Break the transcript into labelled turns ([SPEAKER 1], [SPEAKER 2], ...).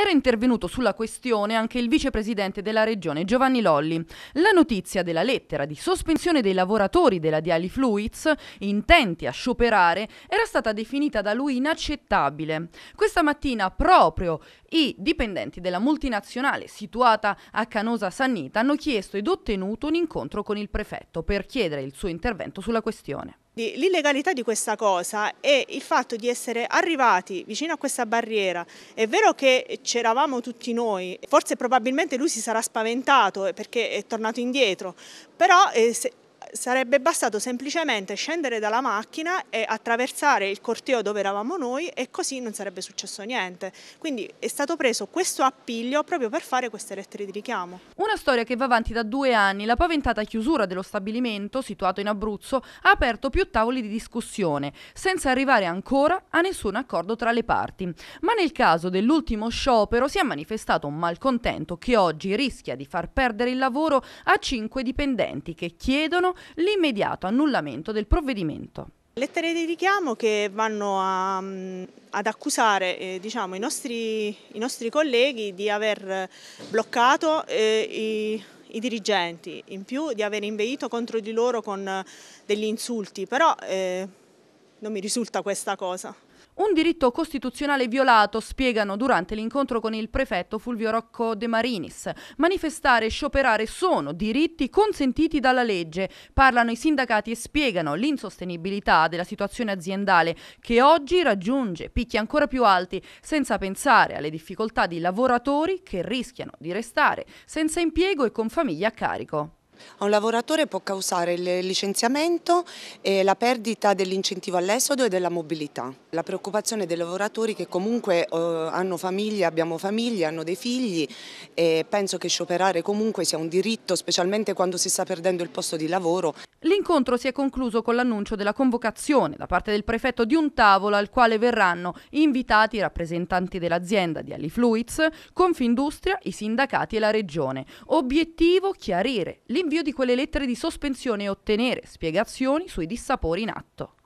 [SPEAKER 1] era intervenuto sulla questione anche il vicepresidente della regione Giovanni Lolli. La notizia della lettera di sospensione dei lavoratori della Diali Fluids, intenti a scioperare, era stata definita da lui inaccettabile. Questa mattina proprio i dipendenti della multinazionale situata a Canosa Sannita hanno chiesto ed ottenuto un incontro con il prefetto per chiedere il suo intervento sulla questione.
[SPEAKER 2] L'illegalità di questa cosa è il fatto di essere arrivati vicino a questa barriera. È vero che c'eravamo tutti noi, forse probabilmente lui si sarà spaventato perché è tornato indietro, però eh, se, sarebbe bastato semplicemente scendere dalla macchina e attraversare il corteo dove eravamo noi e così non sarebbe successo niente. Quindi è stato preso questo appiglio proprio per fare queste lettere di richiamo.
[SPEAKER 1] Una storia che va avanti da due anni, la paventata chiusura dello stabilimento situato in Abruzzo ha aperto più tavoli di discussione, senza arrivare ancora a nessun accordo tra le parti. Ma nel caso dell'ultimo sciopero si è manifestato un malcontento che oggi rischia di far perdere il lavoro a cinque dipendenti che chiedono l'immediato annullamento del provvedimento.
[SPEAKER 2] Lettere di richiamo che vanno a, mm, ad accusare eh, diciamo, i, nostri, i, nostri, colleghi di aver bloccato eh, i i dirigenti, in più di aver inveito contro di loro con eh, degli insulti, però eh, non mi risulta questa cosa.
[SPEAKER 1] Un diritto costituzionale violato, spiegano durante l'incontro con il prefetto Fulvio Rocco De Marinis. Manifestare e scioperare sono diritti consentiti dalla legge. Parlano i sindacati e spiegano l'insostenibilità della situazione aziendale che oggi raggiunge picchi ancora più alti, senza pensare alle difficoltà di lavoratori che rischiano di restare senza impiego e con famiglie a carico.
[SPEAKER 3] A un lavoratore può causare il licenziamento e la perdita dell'incentivo all'esodo e della mobilità. La preoccupazione dei lavoratori che comunque eh, hanno famiglie, abbiamo famiglie, hanno dei figli e penso che scioperare comunque sia un diritto, specialmente quando
[SPEAKER 1] si sta perdendo il posto di lavoro. L'incontro si è concluso con l'annuncio della convocazione da parte del prefetto di un tavolo al quale verranno invitati i rappresentanti dell'azienda di Alifluiz, Confindustria, i sindacati e la regione. Obiettivo chiarire l'impegno l'invio di quelle lettere di sospensione e ottenere spiegazioni sui dissapori in atto.